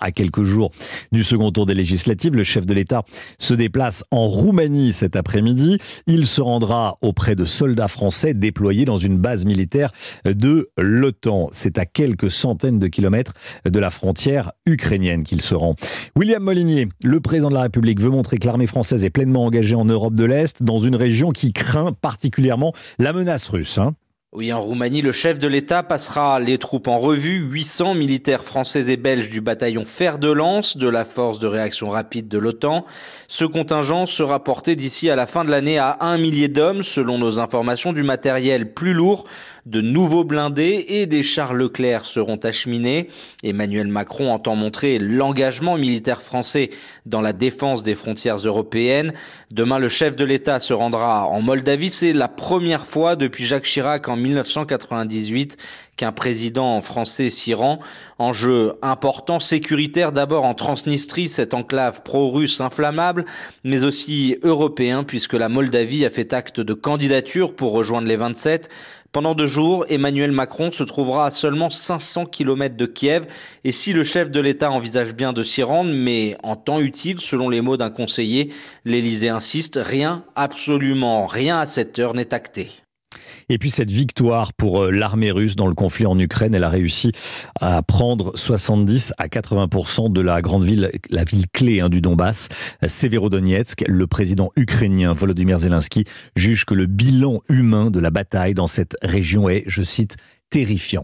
à quelques jours du second tour des législatives, le chef de l'État se déplace en Roumanie cet après-midi. Il se rendra auprès de soldats français déployés dans une base militaire de l'OTAN. C'est à quelques centaines de kilomètres de la frontière ukrainienne qu'il se rend. William Molinier, le président de la République, veut montrer que l'armée française est pleinement engagée en Europe de l'Est, dans une région qui craint particulièrement la menace russe. Hein. Oui, en Roumanie, le chef de l'État passera les troupes en revue. 800 militaires français et belges du bataillon fer de lance de la force de réaction rapide de l'OTAN. Ce contingent sera porté d'ici à la fin de l'année à un millier d'hommes, selon nos informations, du matériel plus lourd, de nouveaux blindés et des chars Leclerc seront acheminés. Emmanuel Macron entend montrer l'engagement militaire français dans la défense des frontières européennes. Demain, le chef de l'État se rendra en Moldavie. C'est la première fois depuis Jacques Chirac en 1998 un président français s'y rend. Enjeu important, sécuritaire d'abord en Transnistrie, cette enclave pro-russe inflammable, mais aussi européen, puisque la Moldavie a fait acte de candidature pour rejoindre les 27. Pendant deux jours, Emmanuel Macron se trouvera à seulement 500 km de Kiev. Et si le chef de l'État envisage bien de s'y rendre, mais en temps utile, selon les mots d'un conseiller, l'Élysée insiste, rien, absolument rien à cette heure n'est acté. Et puis cette victoire pour euh, l'armée russe dans le conflit en Ukraine, elle a réussi à prendre 70 à 80 de la grande ville, la ville clé hein, du Donbass, euh, Severodonetsk. Le président ukrainien Volodymyr Zelensky juge que le bilan humain de la bataille dans cette région est, je cite, terrifiant.